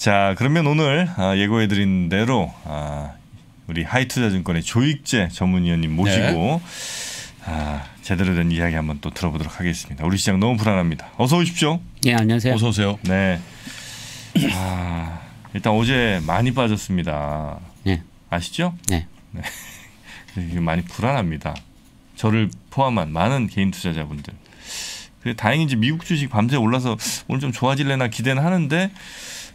자, 그러면 오늘 아, 예고해드린 대로 아, 우리 하이투자증권의 조익재 전문위원님 모시고 네. 아, 제대로 된 이야기 한번 또 들어보도록 하겠습니다. 우리 시장 너무 불안합니다. 어서 오십시오. 네, 안녕하세요. 어서 오세요. 네. 아, 일단 어제 많이 빠졌습니다. 네. 아시죠? 네. 네. 많이 불안합니다. 저를 포함한 많은 개인 투자자분들. 다행인지 미국 주식 밤새 올라서 오늘 좀 좋아질래나 기대는 하는데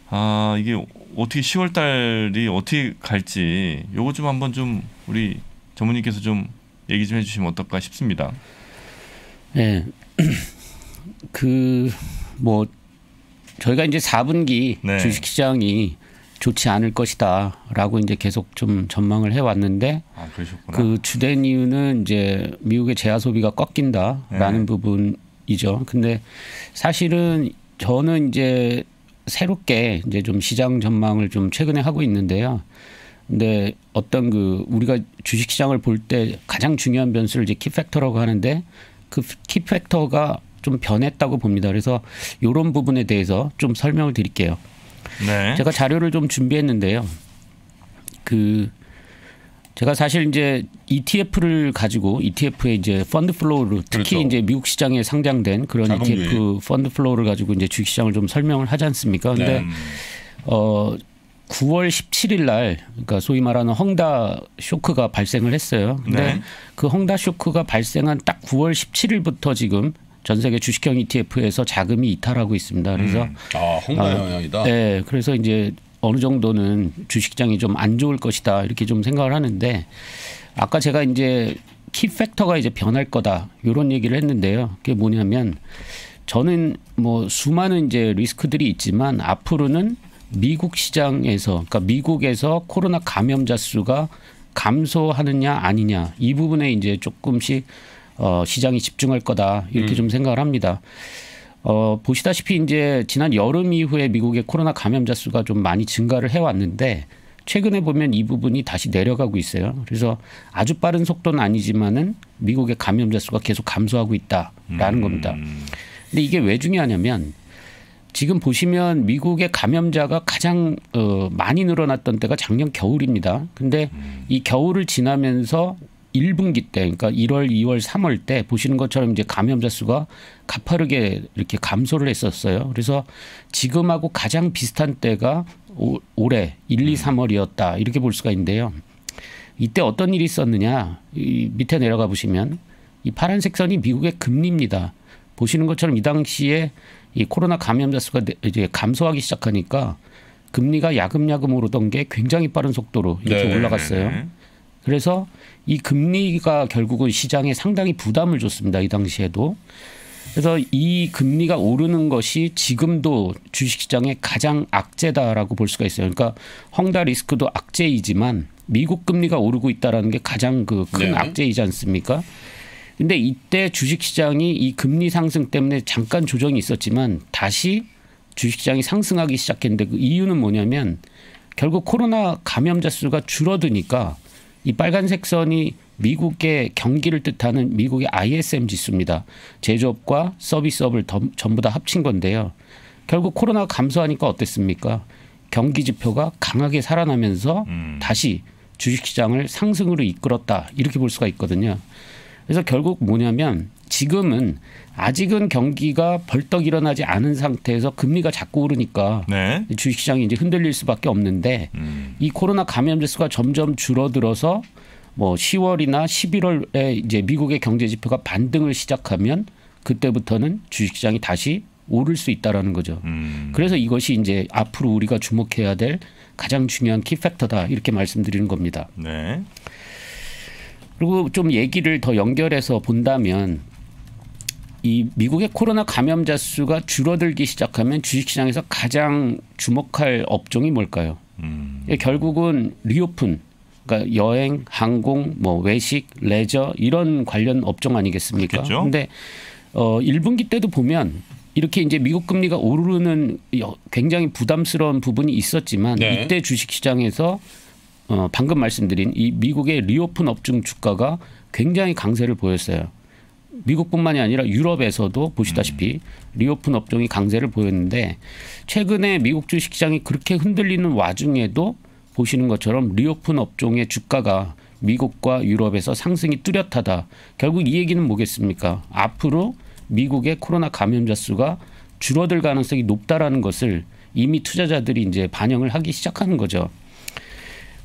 아 이게 어떻게 10월 달이 어떻게 갈지 요거 좀 한번 좀 우리 전문님께서 좀 얘기 좀 해주시면 어떨까 싶습니다. 예. 네. 그뭐 저희가 이제 4분기 네. 주식시장이 좋지 않을 것이다라고 이제 계속 좀 전망을 해왔는데 아, 그 주된 이유는 이제 미국의 재화 소비가 꺾인다라는 네. 부분이죠. 근데 사실은 저는 이제 새롭게 이제 좀 시장 전망을 좀 최근에 하고 있는데요. 근데 어떤 그 우리가 주식 시장을 볼 때 가장 중요한 변수를 이제 키팩터라고 하는데 그 키팩터가 좀 변했다고 봅니다. 그래서 이런 부분에 대해서 좀 설명을 드릴게요. 네. 제가 자료를 좀 준비했는데요. 그 제가 사실 이제 ETF를 가지고 ETF의 이제 펀드 플로우를 특히 그렇죠. 이제 미국 시장에 상장된 그런 자금주의. ETF 펀드 플로우를 가지고 이제 주식 시장을 좀 설명을 하지 않습니까? 근데 네. 어 9월 17일 날 그러니까 소위 말하는 헝다 쇼크가 발생을 했어요. 근데 네. 그 헝다 쇼크가 발생한 딱 9월 17일부터 지금 전 세계 주식형 ETF에서 자금이 이탈하고 있습니다. 그래서 음. 아, 홍보 아, 영향이다. 어, 네, 그래서 이제 어느 정도는 주식장이 좀 안 좋을 것이다 이렇게 좀 생각을 하는데 아까 제가 이제 키 팩터가 이제 변할 거다 이런 얘기를 했는데요. 그게 뭐냐면 저는 뭐 수많은 이제 리스크들이 있지만 앞으로는 미국 시장에서 그러니까 미국에서 코로나 감염자 수가 감소하느냐 아니냐 이 부분에 이제 조금씩 어, 시장이 집중할 거다 이렇게 음. 좀 생각을 합니다. 어, 보시다시피 이제 지난 여름 이후에 미국의 코로나 감염자 수가 좀 많이 증가를 해왔는데 최근에 보면 이 부분이 다시 내려가고 있어요. 그래서 아주 빠른 속도는 아니지만은 미국의 감염자 수가 계속 감소하고 있다라는 음. 겁니다. 근데 이게 왜 중요하냐면 지금 보시면 미국의 감염자가 가장 어, 많이 늘어났던 때가 작년 겨울입니다. 근데 음. 이 겨울을 지나면서 1분기 때, 그러니까 1월, 2월, 3월 때 보시는 것처럼 이제 감염자 수가 가파르게 이렇게 감소를 했었어요. 그래서 지금하고 가장 비슷한 때가 오, 올해 1, 2, 3월이었다 이렇게 볼 수가 있는데요. 이때 어떤 일이 있었느냐? 이 밑에 내려가 보시면 이 파란색 선이 미국의 금리입니다. 보시는 것처럼 이 당시에 이 코로나 감염자 수가 네, 이제 감소하기 시작하니까 금리가 야금야금 오르던 게 굉장히 빠른 속도로 이렇게 네. 네, 네 올라갔어요. 그래서 이 금리가 결국은 시장에 상당히 부담을 줬습니다. 이 당시에도. 그래서 이 금리가 오르는 것이 지금도 주식시장의 가장 악재다라고 볼 수가 있어요. 그러니까 헝다 리스크도 악재이지만 미국 금리가 오르고 있다라는 게 가장 그큰 네. 악재이지 않습니까? 근데 이때 주식시장이 이 금리 상승 때문에 잠깐 조정이 있었지만 다시 주식시장이 상승하기 시작했는데 그 이유는 뭐냐면 결국 코로나 감염자 수가 줄어드니까 이 빨간색 선이 미국의 경기를 뜻하는 미국의 ISM 지수입니다. 제조업과 서비스업을 덤, 전부 다 합친 건데요. 결국 코로나가 감소하니까 어땠습니까? 경기 지표가 강하게 살아나면서 음. 다시 주식시장을 상승으로 이끌었다 이렇게 볼 수가 있거든요. 그래서 결국 뭐냐면 지금은 아직은 경기가 벌떡 일어나지 않은 상태에서 금리가 자꾸 오르니까 네. 주식시장이 이제 흔들릴 수밖에 없는데 음. 이 코로나 감염자 수가 점점 줄어들어서 뭐 10월이나 11월에 이제 미국의 경제 지표가 반등을 시작하면 그때부터는 주식시장이 다시 오를 수 있다라는 거죠. 음. 그래서 이것이 이제 앞으로 우리가 주목해야 될 가장 중요한 키팩터다 이렇게 말씀드리는 겁니다. 네. 그리고 좀 얘기를 더 연결해서 본다면 이 미국의 코로나 감염자 수가 줄어들기 시작하면 주식시장에서 가장 주목할 업종이 뭘까요? 음. 예, 결국은 리오픈, 그러니까 여행, 항공, 뭐 외식, 레저 이런 관련 업종 아니겠습니까? 그런데어 1분기 때도 보면 이렇게 이제 미국 금리가 오르는 굉장히 부담스러운 부분이 있었지만 네. 이때 주식 시장에서 어 방금 말씀드린 이 미국의 리오픈 업종 주가가 굉장히 강세를 보였어요. 미국뿐만이 아니라 유럽에서도 보시다시피 음. 리오픈 업종이 강세를 보였는데 최근에 미국 주식시장이 그렇게 흔들리는 와중에도 보시는 것처럼 리오픈 업종의 주가가 미국과 유럽에서 상승이 뚜렷하다. 결국 이 얘기는 뭐겠습니까? 앞으로 미국의 코로나 감염자 수가 줄어들 가능성이 높다라는 것을 이미 투자자들이 이제 반영을 하기 시작하는 거죠.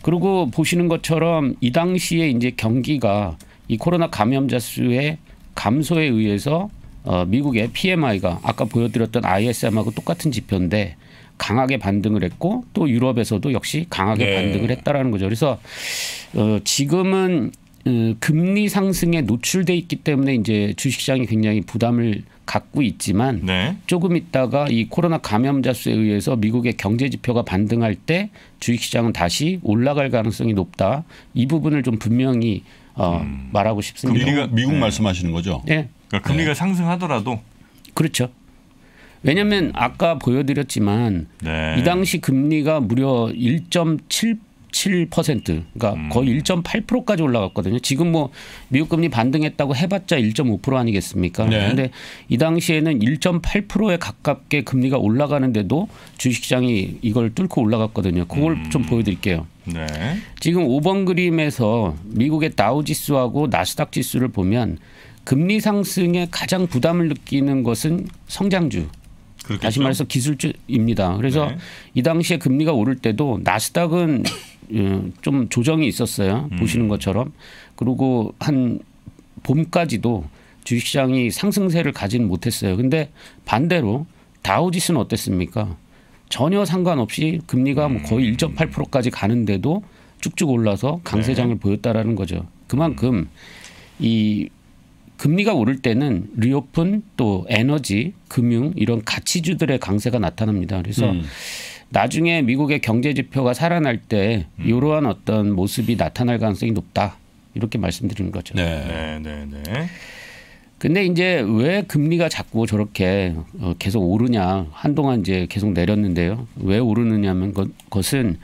그리고 보시는 것처럼 이 당시에 이제 경기가 이 코로나 감염자 수의 감소에 의해서 어, 미국의 PMI가 아까 보여드렸던 ISM하고 똑같은 지표인데 강하게 반등을 했고 또 유럽에서도 역시 강하게 네. 반등을 했다라는 거죠. 그래서 어, 지금은 어, 금리 상승에 노출돼 있기 때문에 이제 주식시장이 굉장히 부담을 갖고 있지만 네. 조금 있다가 이 코로나 감염자 수에 의해서 미국의 경제 지표가 반등할 때 주식시장은 다시 올라갈 가능성이 높다. 이 부분을 좀 분명히 어, 음. 말하고 싶습니다. 금리가 미국 네. 말씀하시는 거죠? 네. 그러니까 금리가 네. 상승하더라도 그렇죠. 왜냐하면 아까 보여드렸지만 네. 이 당시 금리가 무려 1.7 7% 그러니까 음. 거의 1.8%까지 올라갔거든요. 지금 뭐 미국 금리 반등했다고 해봤자 1.5% 아니겠습니까? 네. 그런데 이 당시에는 1.8%에 가깝게 금리가 올라가는데도 주식시장이 이걸 뚫고 올라갔거든요. 그걸 음. 좀 보여드릴게요. 네. 지금 5번 그림에서 미국의 다우지수하고 나스닥 지수를 보면 금리 상승에 가장 부담을 느끼는 것은 성장주. 그렇겠죠? 다시 말해서 기술주입니다. 그래서 네. 이 당시에 금리가 오를 때도 나스닥은 어, 좀 조정이 있었어요. 음. 보시는 것처럼. 그리고 한 봄까지도 주식시장이 상승세를 가진 못했어요. 근데 반대로 다우지수는 어땠습니까? 전혀 상관없이 금리가 뭐 음. 거의 1.8%까지 가는데도 쭉쭉 올라서 강세장을 네. 보였다라는 거죠. 그만큼 이 금리가 오를 때는 리오픈 또 에너지, 금융 이런 가치주들의 강세가 나타납니다. 그래서 음. 나중에 미국의 경제 지표가 살아날 때 음. 이러한 어떤 모습이 나타날 가능성이 높다. 이렇게 말씀드리는 거죠. 네, 네, 네. 네. 근데 이제 왜 금리가 자꾸 저렇게 어, 계속 오르냐 한동안 이제 계속 내렸는데요. 왜 오르느냐면 것은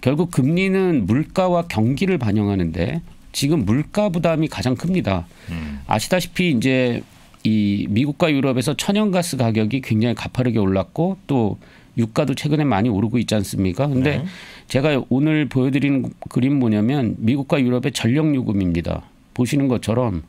결국 금리는 물가와 경기를 반영하는데 지금 물가 부담이 가장 큽니다. 음. 아시다시피 이제 이 미국과 유럽에서 천연가스 가격이 굉장히 가파르게 올랐고 또 유가도 최근에 많이 오르고 있지 않습니까? 근데 네. 제가 오늘 보여드린 그림 뭐냐면 미국과 유럽의 전력 요금입니다. 보시는 것처럼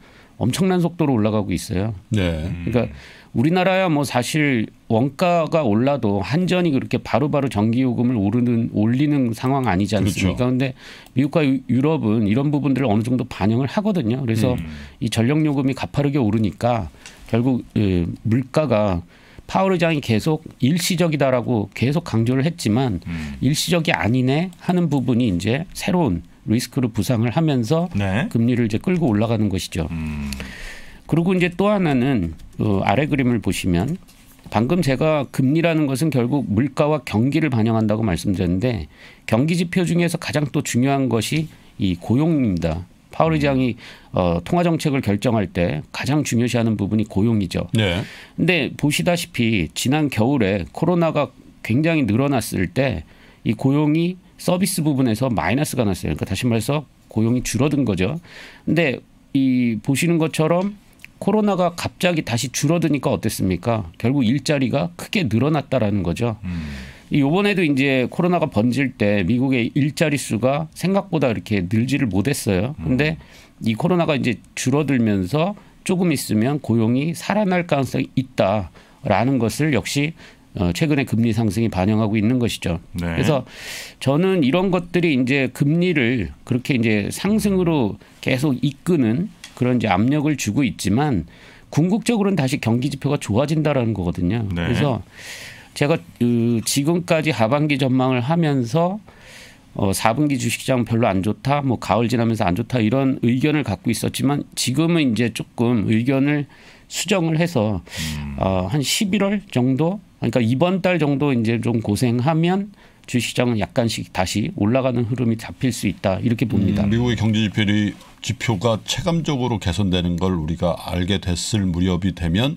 엄청난 속도로 올라가고 있어요. 네. 그러니까 우리나라야 뭐 사실 원가가 올라도 한전이 그렇게 바로바로 바 전기요금을 오르는 올리는 상황 아니지 않습니까? 그렇죠. 그런데 미국과 유럽은 이런 부분들을 어느 정도 반영을 하거든요. 그래서 음. 이 전력 요금이 가파르게 오르니까 결국 예, 물가가 파월 의장이 계속 일시적이다라고 계속 강조를 했지만 음. 일시적이 아니네 하는 부분이 이제 새로운 리스크로 부상을 하면서 네. 금리를 이제 끌고 올라가는 것이죠. 음. 그리고 이제 또 하나는 어, 아래 그림을 보시면 방금 제가 금리라는 것은 결국 물가와 경기를 반영한다고 말씀드렸는데 경기 지표 중에서 가장 또 중요한 것이 이 고용입니다. 파월 의장이 음. 어, 통화 정책을 결정할 때 가장 중요시하는 부분이 고용이죠. 네. 근데 보시다시피 지난 겨울에 코로나가 굉장히 늘어났을 때 이 고용이 서비스 부분에서 마이너스가 났어요. 그러니까 다시 말해서 고용이 줄어든 거죠. 근데 이 보시는 것처럼 코로나가 갑자기 다시 줄어드니까 어땠습니까? 결국 일자리가 크게 늘어났다라는 거죠. 음. 요번에도 이제 코로나가 번질 때 미국의 일자리 수가 생각보다 이렇게 늘지를 못했어요. 근데 음. 이 코로나가 이제 줄어들면서 조금 있으면 고용이 살아날 가능성이 있다라는 것을 역시 어, 최근에 금리 상승이 반영하고 있는 것이죠. 네. 그래서 저는 이런 것들이 이제 금리를 그렇게 이제 상승으로 계속 이끄는 그런 이제 압력을 주고 있지만 궁극적으로는 다시 경기 지표가 좋아진다라는 거거든요. 네. 그래서 제가 그 지금까지 하반기 전망을 하면서 어 4분기 주식시장 별로 안 좋다, 뭐 가을 지나면서 안 좋다 이런 의견을 갖고 있었지만 지금은 이제 조금 의견을 수정을 해서 음. 어한 11월 정도 그러니까 이번 달 정도 이제 좀 고생하면 주시장은 약간씩 다시 올라가는 흐름이 잡힐 수 있다 이렇게 봅니다. 음, 미국의 경제 지표리, 지표가 체감적으로 개선되는 걸 우리가 알게 됐을 무렵이 되면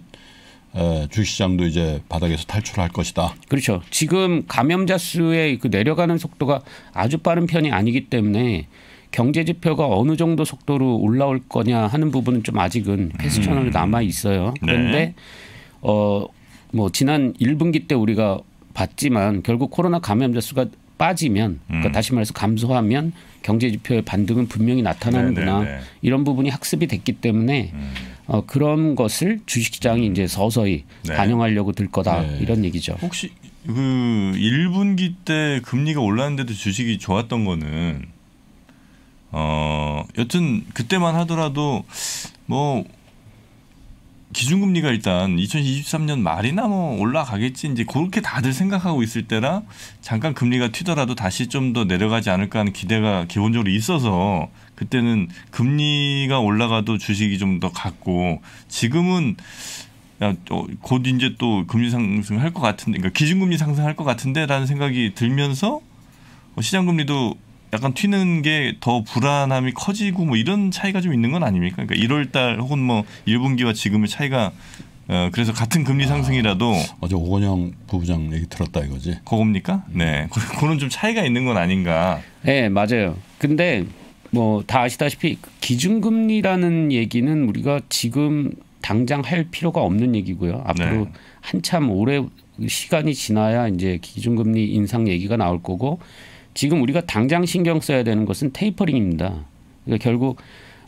에, 주시장도 이제 바닥에서 탈출할 것이다. 그렇죠. 지금 감염자 수의 그 내려가는 속도가 아주 빠른 편이 아니기 때문에 경제 지표가 어느 정도 속도로 올라올 거냐 하는 부분은 좀 아직은 패스천으 음. 남아 있어요. 네. 그런데 네. 어, 뭐 지난 1분기 때 우리가 봤지만 결국 코로나 감염자 수가 빠지면 그러니까 음. 다시 말해서 감소하면 경제 지표의 반등은 분명히 나타나는구나 네네네. 네, 네. 이런 부분이 학습이 됐기 때문에 음. 어, 그런 것을 주식시장이 음. 이제 서서히 네. 반영하려고 들 거다 네. 이런 얘기죠. 혹시 그 1분기 때 금리가 올랐는데도 주식이 좋았던 거는 어 여튼 그때만 하더라도 뭐 기준금리가 일단 2023년 말이나 뭐 올라가겠지 이제 그렇게 다들 생각하고 있을 때라 잠깐 금리가 튀더라도 다시 좀 더 내려가지 않을까 하는 기대가 기본적으로 있어서 그때는 금리가 올라가도 주식이 좀더 갔고 지금은 야, 어, 곧 이제 또 금리 상승할 것 같은데, 그러니까 기준금리 상승할 것 같은데라는 생각이 들면서 시장금리도 약간 튀는 게 더 불안함이 커지고 뭐 이런 차이가 좀 있는 건 아닙니까? 그러니까 1월 달 혹은 뭐 1분기와 지금의 차이가 어 그래서 같은 금리 아, 상승이라도 아, 어제 오건영 부부장 얘기 들었다 이거지. 그겁니까? 네. 그거는 좀 차이가 있는 건 아닌가. 네, 맞아요. 근데 뭐 다 아시다시피 기준금리라는 얘기는 우리가 지금 당장 할 필요가 없는 얘기고요. 앞으로 네. 한참 오래 시간이 지나야 이제 기준금리 인상 얘기가 나올 거고 지금 우리가 당장 신경 써야 되는 것은 테이퍼링입니다. 그러니까 결국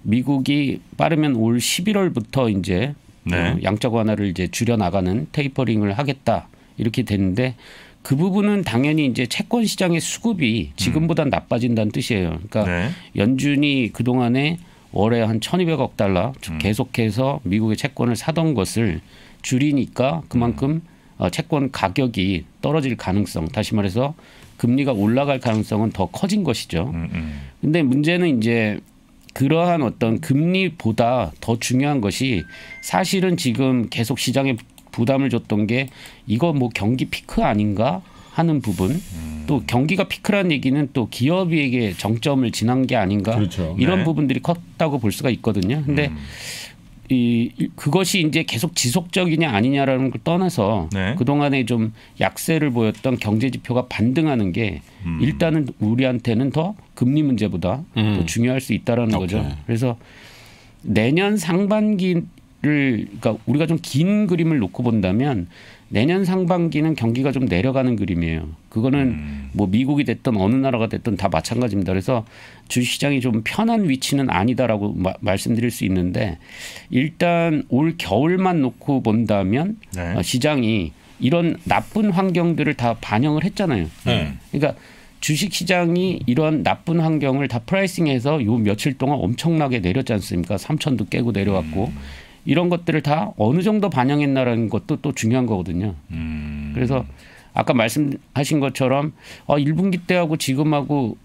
미국이 빠르면 올 11월부터 이제 네. 어, 양적 완화를 이제 줄여 나가는 테이퍼링을 하겠다 이렇게 되는데 그 부분은 당연히 이제 채권 시장의 수급이 지금보다 음. 나빠진다는 뜻이에요. 그러니까 네. 연준이 그 동안에 월에 한 1,200억 달러 음. 계속해서 미국의 채권을 사던 것을 줄이니까 그만큼 음. 어, 채권 가격이 떨어질 가능성, 다시 말해서 금리가 올라갈 가능성은 더 커진 것이죠. 음, 음. 근데 문제는 이제 그러한 어떤 금리보다 더 중요한 것이 사실은 지금 계속 시장에 부담을 줬던 게 이거 뭐 경기 피크 아닌가 하는 부분 음. 또 경기가 피크란 얘기는 또 기업에게 정점을 지난 게 아닌가 그렇죠. 이런 네. 부분들이 컸다고 볼 수가 있거든요. 근데 이 그것이 이제 계속 지속적이냐 아니냐라는 걸 떠나서 네. 그동안에 좀 약세를 보였던 경제 지표가 반등하는 게 음. 일단은 우리한테는 더 금리 문제보다 음. 더 중요할 수 있다라는 오케이. 거죠. 그래서 내년 상반기를 그러니까 우리가 좀 긴 그림을 놓고 본다면 내년 상반기는 경기가 좀 내려가는 그림이에요. 그거는 음. 뭐 미국이 됐든 어느 나라가 됐든 다 마찬가지입니다. 그래서 주시장이 좀 편한 위치는 아니다라고 마, 말씀드릴 수 있는데 일단 올 겨울만 놓고 본다면 네. 어, 시장이 이런 나쁜 환경들을 다 반영을 했잖아요. 네. 그러니까 주식시장이 이런 나쁜 환경을 다 프라이싱해서 요 며칠 동안 엄청나게 내렸지 않습니까? 삼천도 깨고 내려왔고. 음. 이런 것들을 다 어느 정도 반영했나라는 것도 또 중요한 거거든요. 음. 그래서 아까 말씀하신 것처럼 어, 1분기 때하고 지금하고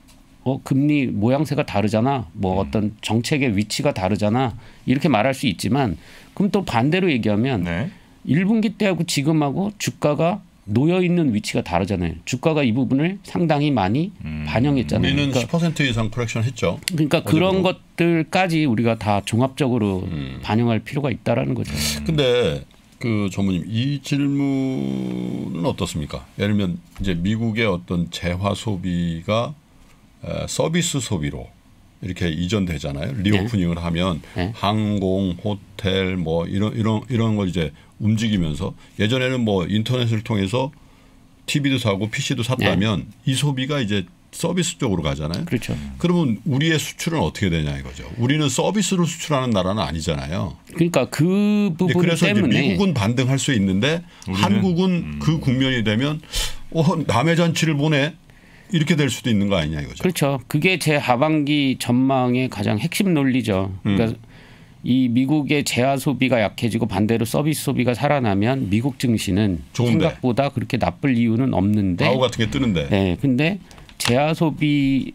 어, 금리 모양새가 다르잖아. 뭐 음. 어떤 정책의 위치가 다르잖아. 이렇게 말할 수 있지만 그럼 또 반대로 얘기하면 네. 1분기 때하고 지금하고 주가가 놓여 있는 위치가 다르잖아요. 주가가 이 부분을 상당히 많이 음, 반영했잖아요. 우리는 그러니까, 10% 이상 코렉션 했죠. 그러니까 그런 것들까지 우리가 다 종합적으로 음. 반영할 필요가 있다라는 거죠. 음. 근데 그 전무님 이 질문은 어떻습니까? 예를 들면 이제 미국의 어떤 재화 소비가 서비스 소비로 이렇게 이전되잖아요. 리오프닝을 네. 하면 네. 항공, 호텔 뭐 이런 이런 이런 걸 이제 움직이면서 예전에는 뭐 인터넷을 통해서 TV도 사고 PC도 샀다면 네. 이 소비가 이제 서비스 쪽으로 가잖아요. 그렇죠. 그러면 우리의 수출은 어떻게 되냐 이거죠. 우리는 서비스로 수출하는 나라는 아니잖아요. 그러니까 그 부분 그래서 때문에 이제 미국은 반등할 수 있는데 한국은 음. 그 국면이 되면 어 남의 잔치를 보내 이렇게 될 수도 있는 거 아니냐 이거죠. 그렇죠. 그게 제 하반기 전망의 가장 핵심 논리죠. 그러니까 음. 이 미국의 재화 소비가 약해지고 반대로 서비스 소비가 살아나면 미국 증시는 좋은데. 생각보다 그렇게 나쁠 이유는 없는데 아우 같은 게 뜨는데. 네, 근데 재화 소비에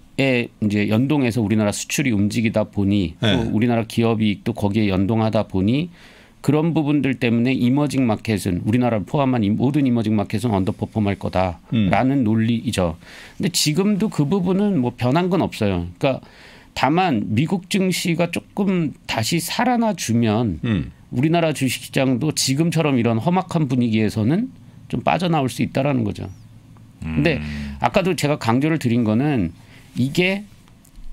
이제 연동해서 우리나라 수출이 움직이다 보니 네. 또 우리나라 기업이 또 거기에 연동하다 보니 그런 부분들 때문에 이머징 마켓은 우리나라를 포함한 모든 이머징 마켓은 언더퍼폼할 거다라는 음. 논리이죠. 근데 지금도 그 부분은 뭐 변한 건 없어요. 그러니까 다만 미국 증시가 조금 다시 살아나 주면 음. 우리나라 주식시장도 지금처럼 이런 험악한 분위기에서는 좀 빠져나올 수 있다라는 거죠. 근데 음. 아까도 제가 강조를 드린 거는 이게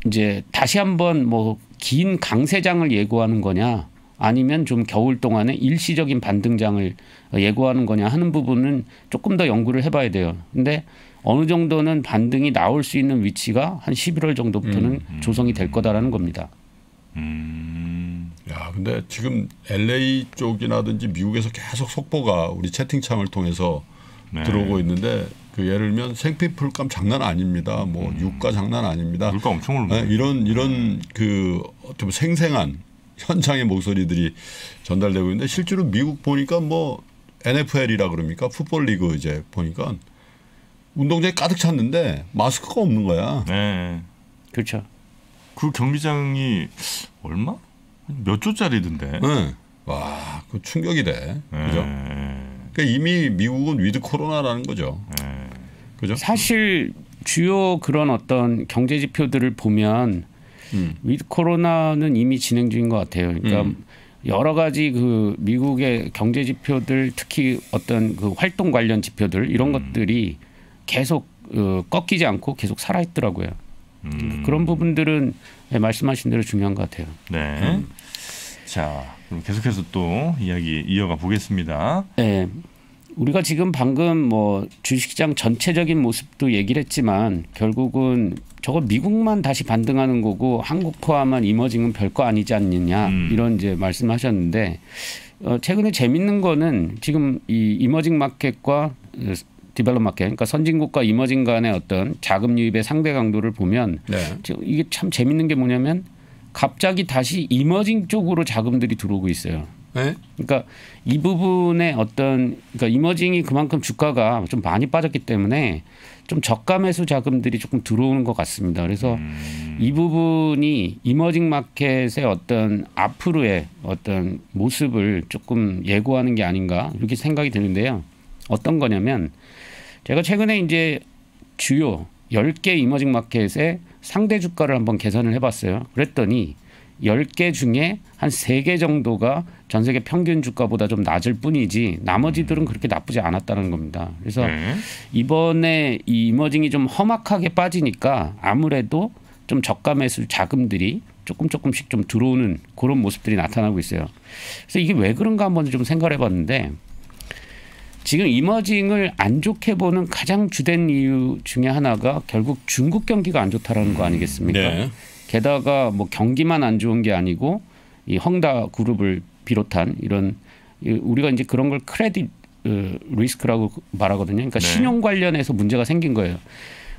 이제 다시 한번 뭐 긴 강세장을 예고하는 거냐 아니면 좀 겨울 동안에 일시적인 반등장을 예고하는 거냐 하는 부분은 조금 더 연구를 해봐야 돼요. 근데 어느 정도는 반등이 나올 수 있는 위치가 한 11월 정도부터는 음, 음, 조성이 될 거다라는 겁니다. 음. 야, 근데 지금 LA 쪽이라든지 미국에서 계속 속보가 우리 채팅창을 통해서 네. 들어오고 있는데 그 예를 들면 생필품값 장난 아닙니다. 뭐 음. 유가 장난 아닙니다. 물가 엄청 오르네. 이런 이런 음. 그어 생생한 현장의 목소리들이 전달되고 있는데 실제로 미국 보니까 뭐 NFL이라 그럽니까? 풋볼 리그 이제 보니까 운동장에 가득 찼는데 마스크가 없는 거야. 네. 그렇죠. 그 경기장이 얼마? 몇 조짜리던데. 네. 와, 그 충격이래. 네. 그죠? 그러니까 이미 미국은 위드 코로나라는 거죠. 네. 그죠? 사실 주요 그런 어떤 경제 지표들을 보면 음. 위드 코로나는 이미 진행 중인 것 같아요. 그러니까 음. 여러 가지 그 미국의 경제 지표들 특히 어떤 그 활동 관련 지표들 이런 음. 것들이 계속 어, 꺾이지 않고 계속 살아있더라고요. 음. 그런 부분들은 네, 말씀하신 대로 중요한 것 같아요. 네. 음. 자, 그럼 계속해서 또 이야기 이어가 보겠습니다. 네. 우리가 지금 방금 뭐 주식시장 전체적인 모습도 얘기를 했지만 결국은 저거 미국만 다시 반등하는 거고 한국 포함한 이머징은 별거 아니지 않느냐 음. 이런 이제 말씀하셨는데 어 최근에 재밌는 거는 지금 이 이머징 마켓과 디벨롭 마켓, 그러니까 선진국과 이머징 간의 어떤 자금 유입의 상대 강도를 보면 네. 이게 참 재밌는 게 뭐냐면 갑자기 다시 이머징 쪽으로 자금들이 들어오고 있어요. 네? 그러니까 이부분에 어떤 그러니까 이머징이 그만큼 주가가 좀 많이 빠졌기 때문에 좀 저가 매수 자금들이 조금 들어오는 것 같습니다. 그래서 음. 이 부분이 이머징 마켓의 어떤 앞으로의 어떤 모습을 조금 예고하는 게 아닌가 이렇게 생각이 드는데요. 어떤 거냐면 제가 최근에 이제 주요 10개 이머징 마켓의 상대 주가를 한번 계산을 해봤어요. 그랬더니 10개 중에 한 3개 정도가 전 세계 평균 주가보다 좀 낮을 뿐이지 나머지들은 그렇게 나쁘지 않았다는 겁니다. 그래서 네. 이번에 이 이머징이 좀 험악하게 빠지니까 아무래도 좀 저가 매수 자금들이 조금 조금씩 좀 들어오는 그런 모습들이 나타나고 있어요. 그래서 이게 왜 그런가 한번 좀 생각해 을 봤는데 지금 이머징을 안 좋게 보는 가장 주된 이유 중에 하나가 결국 중국 경기가 안 좋다라는 거 음, 아니겠습니까? 네. 게다가 뭐 경기만 안 좋은 게 아니고 이 헝다 그룹을 비롯한 이런 우리가 이제 그런 걸 크레딧 리스크라고 말하거든요. 그러니까 네. 신용 관련해서 문제가 생긴 거예요.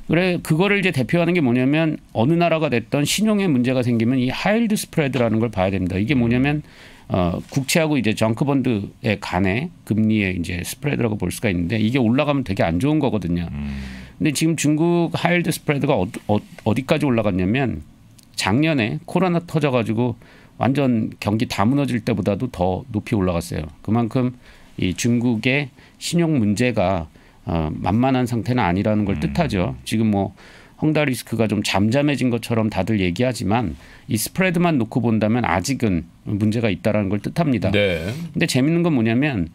그래 그거를 이제 대표하는 게 뭐냐면 어느 나라가 됐던 신용의 문제가 생기면 이 하일드 스프레드라는 걸 봐야 됩니다. 이게 뭐냐면 음. 어, 국채하고 이제 정크본드의 간의 금리의 이제 스프레드라고 볼 수가 있는데 이게 올라가면 되게 안 좋은 거거든요. 음. 근데 지금 중국 하일드 스프레드가 어, 어, 어디까지 올라갔냐면 작년에 코로나 터져가지고 완전 경기 다 무너질 때보다도 더 높이 올라갔어요. 그만큼 이 중국의 신용 문제가 어, 만만한 상태는 아니라는 걸 음. 뜻하죠. 지금 뭐 헝다 리스크가 좀 잠잠해진 것처럼 다들 얘기하지만 이 스프레드만 놓고 본다면 아직은 문제가 있다라는 걸 뜻합니다. 네. 근데 재밌는 건 뭐냐면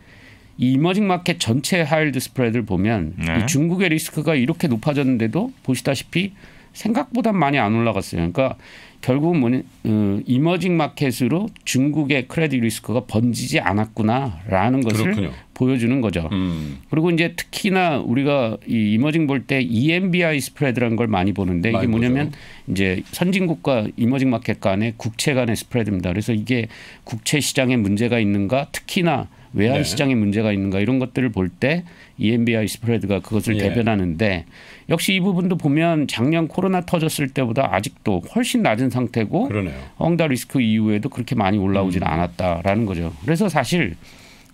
이 이머징 마켓 전체 하일드 스프레드를 보면 네. 이 중국의 리스크가 이렇게 높아졌는데도 보시다시피 생각보다 많이 안 올라갔어요. 그러니까 결국은 뭐냐, 어, 이머징 마켓으로 중국의 크레딧 리스크가 번지지 않았구나라는 것을 그렇군요. 보여주는 거죠. 음. 그리고 이제 특히나 우리가 이 이머징 볼 때 EMBI 스프레드라는 걸 많이 보는데 많이 게 뭐냐면 보죠. 이제 선진국과 이머징 마켓 간의 국채 간의 스프레드입니다. 그래서 이게 국채 시장에 문제가 있는가 특히나 외환 네. 시장에 문제가 있는가 이런 것들을 볼 때 EMBI 스프레드가 그것을 예. 대변하는데 역시 이 부분도 보면 작년 코로나 터졌을 때보다 아직도 훨씬 낮은 상태고 그러네요. 헝다 리스크 이후에도 그렇게 많이 올라오지는 음. 않았다라는 거죠. 그래서 사실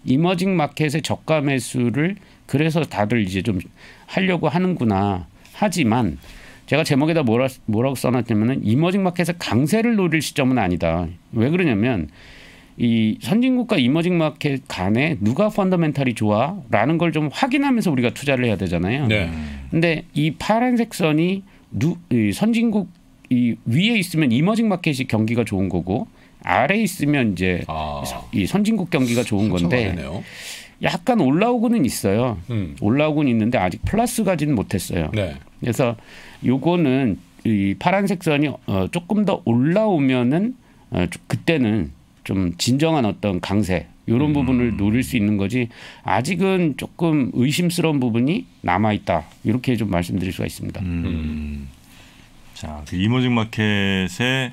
이머징 마켓의 저가 매수를 그래서 다들 이제 좀 하려고 하는구나. 하지만 제가 제목에다 뭐라, 뭐라고 써놨냐면은 이머징 마켓의 강세를 노릴 시점은 아니다. 왜 그러냐면 이 선진국과 이머징 마켓 간에 누가 펀더멘탈이 좋아라는 걸 좀 확인하면서 우리가 투자를 해야 되잖아요. 네. 근데 이 파란색 선이 누, 이 선진국 이 위에 있으면 이머징 마켓이 경기가 좋은 거고 아래 있으면 이제 아. 이 선진국 경기가 좋은 그렇죠. 건데 약간 올라오고는 있어요. 음. 올라오고는 있는데 아직 플러스 가지는 못했어요. 네. 그래서 요거는 이 파란색 선이 어, 조금 더 올라오면은 어, 그때는 좀 진정한 어떤 강세 이런 음. 부분을 노릴 수 있는 거지 아직은 조금 의심스러운 부분이 남아 있다 이렇게 좀 말씀드릴 수가 있습니다. 음. 음. 자, 그 이머징 마켓의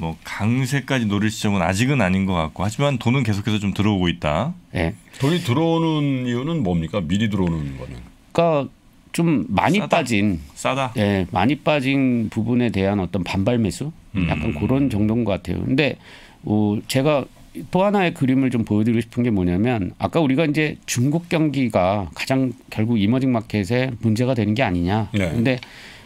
뭐 강세까지 노릴 시점은 아직은 아닌 것 같고 하지만 돈은 계속해서 좀 들어오고 있다. 네. 돈이 들어오는 이유는 뭡니까? 미리 들어오는 거는? 그러니까 좀 많이 싸다. 빠진 싸다. 예, 많이 빠진 부분에 대한 어떤 반발 매수 음. 약간 그런 정도인 것 같아요. 근데 어, 제가 또 하나의 그림을 좀 보여드리고 싶은 게 뭐냐면 아까 우리가 이제 중국 경기가 가장 결국 이머징 마켓의 문제가 되는 게 아니냐. 네. 근데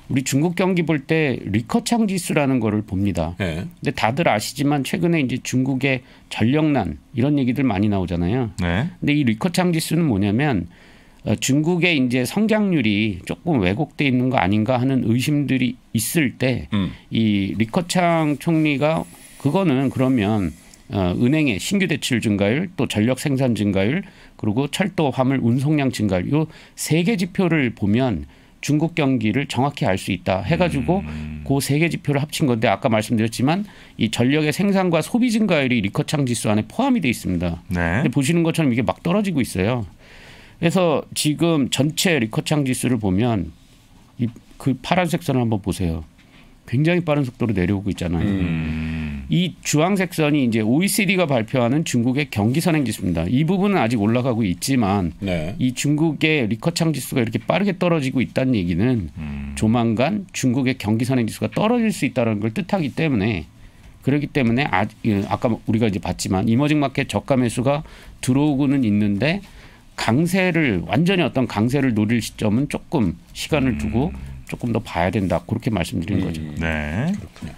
우리 중국 경기 볼 때 리커창 지수라는 거를 봅니다. 네. 근데 다들 아시지만 최근에 이제 중국의 전력난 이런 얘기들 많이 나오잖아요. 네. 근데 이 리커창 지수는 뭐냐면 어, 중국의 이제 성장률이 조금 왜곡돼 있는 거 아닌가 하는 의심들이 있을 때이 음. 리커창 총리가 그거는 그러면 어, 은행의 신규 대출 증가율, 또 전력 생산 증가율, 그리고 철도 화물 운송량 증가율 요 세 개 지표를 보면 중국 경기를 정확히 알 수 있다 해가지고 음. 그세 개 지표를 합친 건데 아까 말씀드렸지만 이 전력의 생산과 소비 증가율이 리커창 지수 안에 포함이 돼 있습니다. 네. 근데 보시는 것처럼 이게 막 떨어지고 있어요. 그래서 지금 전체 리커창 지수를 보면 이 그 파란색 선을 한번 보세요. 굉장히 빠른 속도로 내려오고 있잖아요. 음. 이 주황색 선이 이제 OECD가 발표하는 중국의 경기 선행 지수입니다. 이 부분은 아직 올라가고 있지만 네. 이 중국의 리커창 지수가 이렇게 빠르게 떨어지고 있다는 얘기는 음. 조만간 중국의 경기 선행 지수가 떨어질 수 있다는 걸 뜻하기 때문에 그렇기 때문에 아, 예, 아까 우리가 이제 봤지만 이머징 마켓 저가 매수가 들어오고는 있는데 강세를 완전히 어떤 강세를 노릴 시점은 조금 시간을 음. 두고 음. 조금 더 봐야 된다 그렇게 말씀드린 음. 거죠. 네. 그렇군요.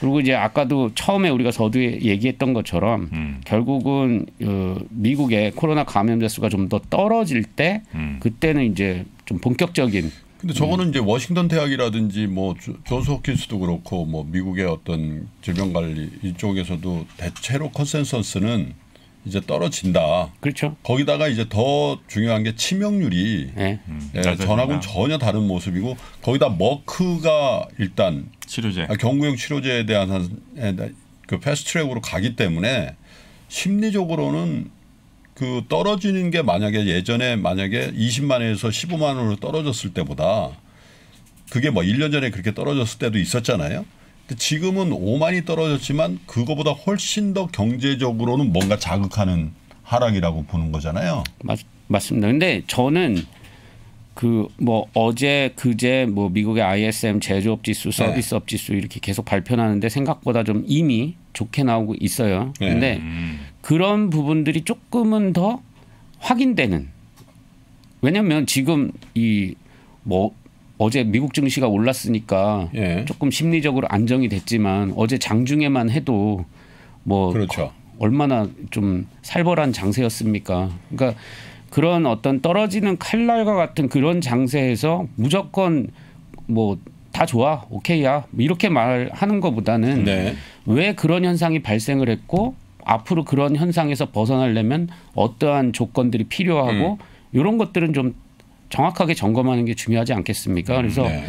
그리고 이제 아까도 처음에 우리가 저도 얘기했던 것처럼 음. 결국은 어, 미국의 코로나 감염자 수가 좀 더 떨어질 때 음. 그때는 이제 좀 본격적인 근데 저거는 음. 이제 워싱턴 대학이라든지 뭐 존스 호킨스도 그렇고 뭐 미국의 어떤 질병 관리 이쪽에서도 대체로 컨센서스는 이제 떨어진다. 그렇죠. 거기다가 이제 더 중요한 게 치명률이 네. 음, 예, 예 전하고는 전혀 다른 모습이고 거기다 머크가 일단 치료제 아, 경구용 치료제에 대한 한, 그 패스트트랙으로 가기 때문에 심리적으로는 그 떨어지는 게 만약에 예전에 만약에 20만 에서 15만 원으로 떨어졌을 때보다 그게 뭐 1년 전에 그렇게 떨어졌을 때도 있었잖아요. 지금은 5만이 떨어졌지만 그거보다 훨씬 더 경제적으로는 뭔가 자극하는 하락이라고 보는 거잖아요. 맞, 맞습니다. 근데 저는 그 뭐 어제 그제 뭐 미국의 ISM 제조업 지수, 서비스업 네. 지수 이렇게 계속 발표하는데 생각보다 좀 이미 좋게 나오고 있어요. 네. 근데 음. 그런 부분들이 조금은 더 확인되는 왜냐면 지금 이뭐 어제 미국 증시가 올랐으니까 예. 조금 심리적으로 안정이 됐지만 어제 장중에만 해도 뭐 그렇죠. 얼마나 좀 살벌한 장세였습니까? 그러니까 그런 어떤 떨어지는 칼날과 같은 그런 장세에서 무조건 뭐 다 좋아 오케이야 뭐 이렇게 말하는 것보다는 네. 왜 그런 현상이 발생을 했고 앞으로 그런 현상에서 벗어나려면 어떠한 조건들이 필요하고 음. 이런 것들은 좀 정확하게 점검하는 게 중요하지 않겠습니까? 음, 그래서 네.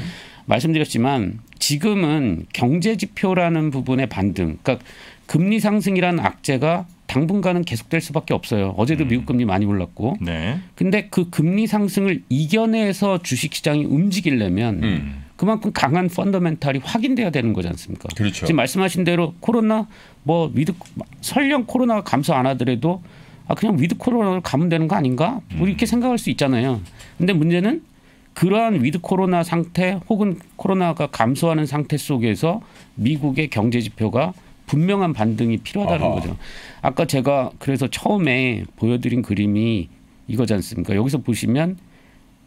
말씀드렸지만 지금은 경제 지표라는 부분의 반등, 그러니까 금리 상승이라는 악재가 당분간은 계속될 수밖에 없어요. 어제도 음. 미국 금리 많이 올랐고. 네. 근데 그 금리 상승을 이겨내서 주식 시장이 움직이려면 음. 그만큼 강한 펀더멘탈이 확인돼야 되는 거지 않습니까? 그렇죠. 지금 말씀하신 대로 코로나 뭐 미드 설령 코로나가 감소 안 하더라도 아 그냥 위드 코로나를 가면 되는 거 아닌가? 뭐 이렇게 생각할 수 있잖아요. 근데 문제는 그러한 위드 코로나 상태 혹은 코로나가 감소하는 상태 속에서 미국의 경제 지표가 분명한 반등이 필요하다는 아하. 거죠. 아까 제가 그래서 처음에 보여드린 그림이 이거지 않습니까? 여기서 보시면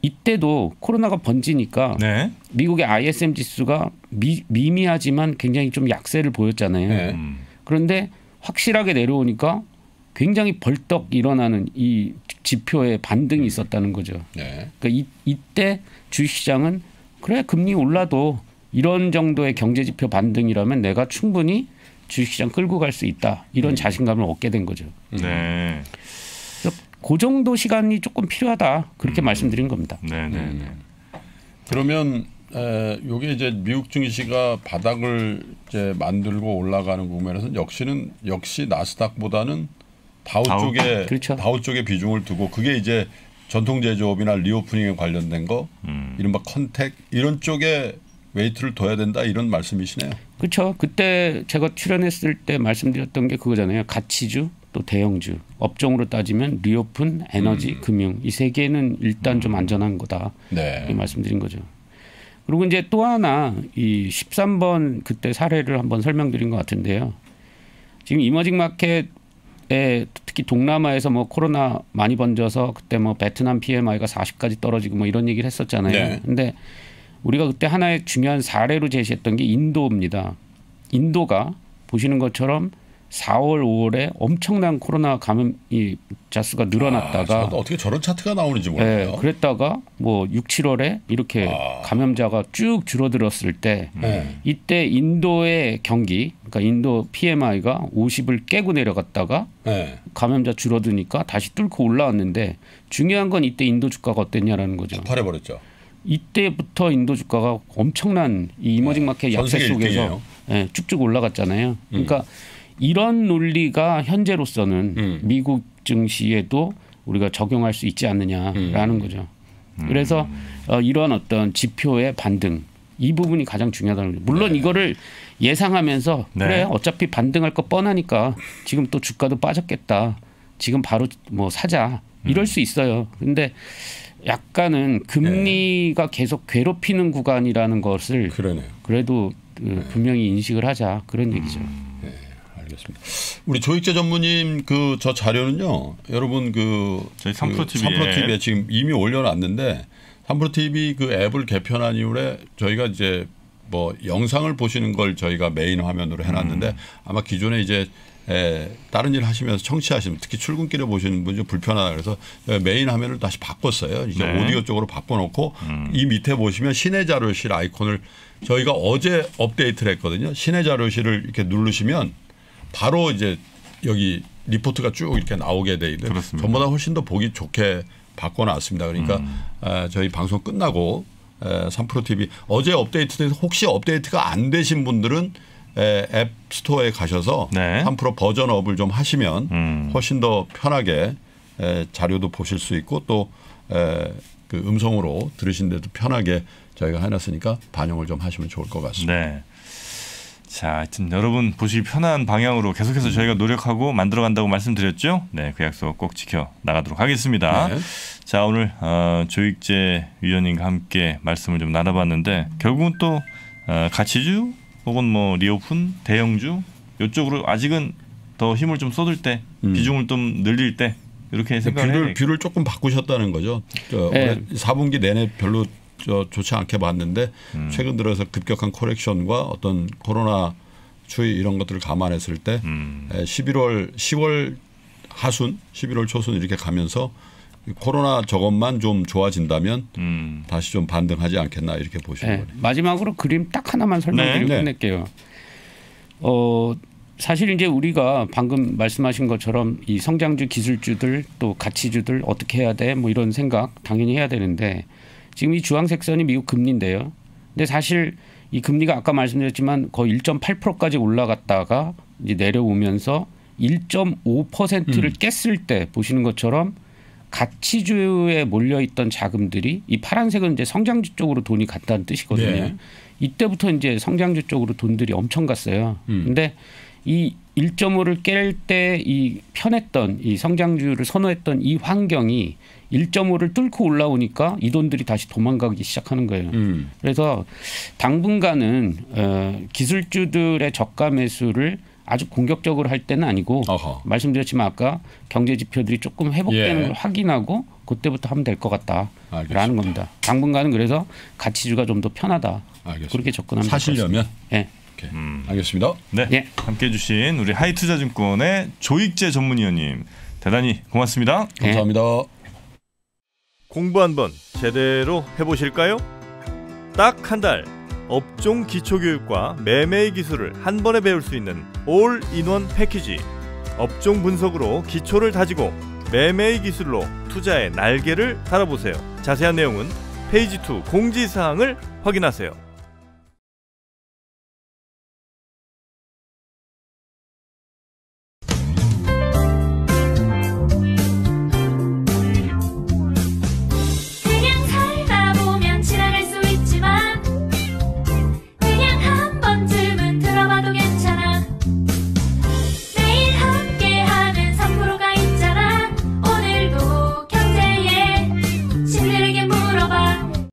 이때도 코로나가 번지니까 네. 미국의 ISM 지수가 미, 미미하지만 굉장히 좀 약세를 보였잖아요. 네. 그런데 확실하게 내려오니까 굉장히 벌떡 일어나는 이 지표의 반등이 음. 있었다는 거죠. 네. 그러니까 이, 이때 주시장은 그래 금리 올라도 이런 정도의 경제 지표 반등이라면 내가 충분히 주식시장 끌고 갈 수 있다 이런 음. 자신감을 얻게 된 거죠. 음. 네. 그 정도 시간이 조금 필요하다 그렇게 음. 말씀드린 겁니다. 네, 네, 음. 네. 그러면 에, 게 이제 미국 증시가 바닥을 이제 만들고 올라가는 국면에서 역시는 역시 나스닥보다는 다우, 다우. 쪽에 그렇죠. 다우 쪽에 비중을 두고 그게 이제 전통 제조업이나 리오프닝에 관련된 거 음. 이른바 컨택 이런 쪽에 웨이트를 둬야 된다 이런 말씀이시네요. 그렇죠. 그때 제가 출연했을 때 말씀드렸던 게 그거잖아요. 가치주 또 대형주 업종으로 따지면 리오픈 에너지 음. 금융 이 세 개는 일단 음. 좀 안전한 거다. 네. 이 말씀드린 거죠. 그리고 이제 또 하나 이 13번 그때 사례를 한번 설명드린 것 같은데요. 지금 이머징 마켓 예, 특히 동남아에서 뭐 코로나 많이 번져서 그때 뭐 베트남 PMI가 40까지 떨어지고 뭐 이런 얘기를 했었잖아요. 네. 근데 우리가 그때 하나의 중요한 사례로 제시했던 게 인도입니다. 인도가 보시는 것처럼 4월, 5월에 엄청난 코로나 감염이 자수가 늘어났다가 아, 어떻게 저런 차트가 나오는지 몰라요. 예, 그랬다가 뭐 6, 7월에 이렇게 아. 감염자가 쭉 줄어들었을 때 음. 이때 인도의 경기, 그러니까 인도 PMI가 50을 깨고 내려갔다가 네. 감염자 줄어드니까 다시 뚫고 올라왔는데 중요한 건 이때 인도 주가가 어땠냐라는 거죠. 폭발해 버렸죠. 이때부터 인도 주가가 엄청난 이 이머징 네. 마켓 네. 약세 속에서 예, 쭉쭉 올라갔잖아요. 그러니까 음. 이런 논리가 현재로서는 음. 미국 증시에도 우리가 적용할 수 있지 않느냐라는 음. 거죠. 그래서 음. 어, 이런 어떤 지표의 반등 이 부분이 가장 중요하다는 거죠. 물론 네. 이거를 예상하면서 네. 그래 어차피 반등할 거 뻔하니까 지금 또 주가도 빠졌겠다. 지금 바로 뭐 사자 이럴 음. 수 있어요. 근데 약간은 금리가 네. 계속 괴롭히는 구간이라는 것을 그러네요. 그래도 그 네. 분명히 인식을 하자 그런 얘기죠. 음. 알겠습니다. 우리 조익재 전무님 그 저 자료는요. 여러분 그 저희 그 삼프로 그 TV에. t 지금 이미 올려놨는데 삼프로 TV 그 앱을 개편한 이후에 저희가 이제 뭐 영상을 보시는 걸 저희가 메인 화면으로 해놨는데 음. 아마 기존에 이제 에 다른 일 하시면서 청취하시면 특히 출근길에 보시는 분이 좀 불편하다 그래서 메인 화면을 다시 바꿨어요. 이제 네. 오디오 쪽으로 바꿔놓고 음. 이 밑에 보시면 신의 자료실 아이콘을 저희가 어제 업데이트를 했거든요. 신의 자료실을 이렇게 누르시면 바로 이제 여기 리포트가 쭉 이렇게 나오게 돼 있는데 그렇습니다. 전보다 훨씬 더 보기 좋게 바꿔놨습니다. 그러니까 음. 아, 저희 방송 끝나고 3프로 TV 어제 업데이트돼서 혹시 업데이트가 안 되신 분들은 앱 스토어에 가셔서 네. 3프로 버전업을 좀 하시면 음. 훨씬 더 편하게 자료도 보실 수 있고 또그 음성으로 들으신 데도 편하게 저희가 해놨으니까 반영을 좀 하시면 좋을 것 같습니다. 네. 자, 하여튼 여러분 보시기 편한 방향으로 계속해서 음. 저희가 노력하고 만들어 간다고 말씀드렸죠? 네, 그 약속 꼭 지켜 나가도록 하겠습니다. 네. 자, 오늘 어, 조익재 위원님과 함께 말씀을 좀 나눠봤는데 결국은 또 어, 가치주 혹은 뭐 리오픈, 대형주 이쪽으로 아직은 더 힘을 좀 쏟을 때 음. 비중을 좀 늘릴 때 이렇게 생각을 뷰를, 뷰를 조금 바꾸셨다는 거죠. 그 네. 4분기 내내 별로 저 좋지 않게 봤는데 음. 최근 들어서 급격한 코렉션과 어떤 코로나 추이 이런 것들을 감안했을 때 음. 11월 10월 하순 11월 초순 이렇게 가면서 코로나 저것만 좀 좋아진다면 음. 다시 좀 반등하지 않겠나 이렇게 보시는 네. 거네요. 마지막으로 그림 딱 하나만 설명드리고 네. 네. 끝낼게요. 어 사실 이제 우리가 방금 말씀하신 것처럼 이 성장주 기술주들 또 가치주들 어떻게 해야 돼 뭐 이런 생각 당연히 해야 되는데 지금 이 주황색 선이 미국 금리인데요. 근데 사실 이 금리가 아까 말씀드렸지만 거의 1.8%까지 올라갔다가 이제 내려오면서 1.5%를 음. 깼을 때 보시는 것처럼 가치주에 몰려 있던 자금들이 이 파란색은 이제 성장주 쪽으로 돈이 갔다는 뜻이거든요. 네. 이때부터 이제 성장주 쪽으로 돈들이 엄청 갔어요. 음. 근데 이 1.5를 깰 때 이 편했던 이 성장주를 선호했던 이 환경이 1.5를 뚫고 올라오니까 이 돈들이 다시 도망가기 시작하는 거예요. 음. 그래서 당분간은 어, 기술주들의 저가 매수를 아주 공격적으로 할 때는 아니고 어허. 말씀드렸지만 아까 경제 지표들이 조금 회복되는 예. 걸 확인하고 그때부터 하면 될 것 같다라는 알겠습니다. 겁니다. 당분간은 그래서 가치주가 좀 더 편하다. 알겠습니다. 그렇게 접근하면 사실려면 예. 오케이. 음. 알겠습니다. 네. 예. 함께 해주신 우리 하이투자증권의 조익재 전문위원님 대단히 고맙습니다. 예. 감사합니다. 공부 한번 제대로 해보실까요? 딱 한 달 업종 기초교육과 매매 기술을 한 번에 배울 수 있는 올인원 패키지 업종 분석으로 기초를 다지고 매매 기술로 투자의 날개를 달아보세요. 자세한 내용은 페이지 2 공지사항을 확인하세요.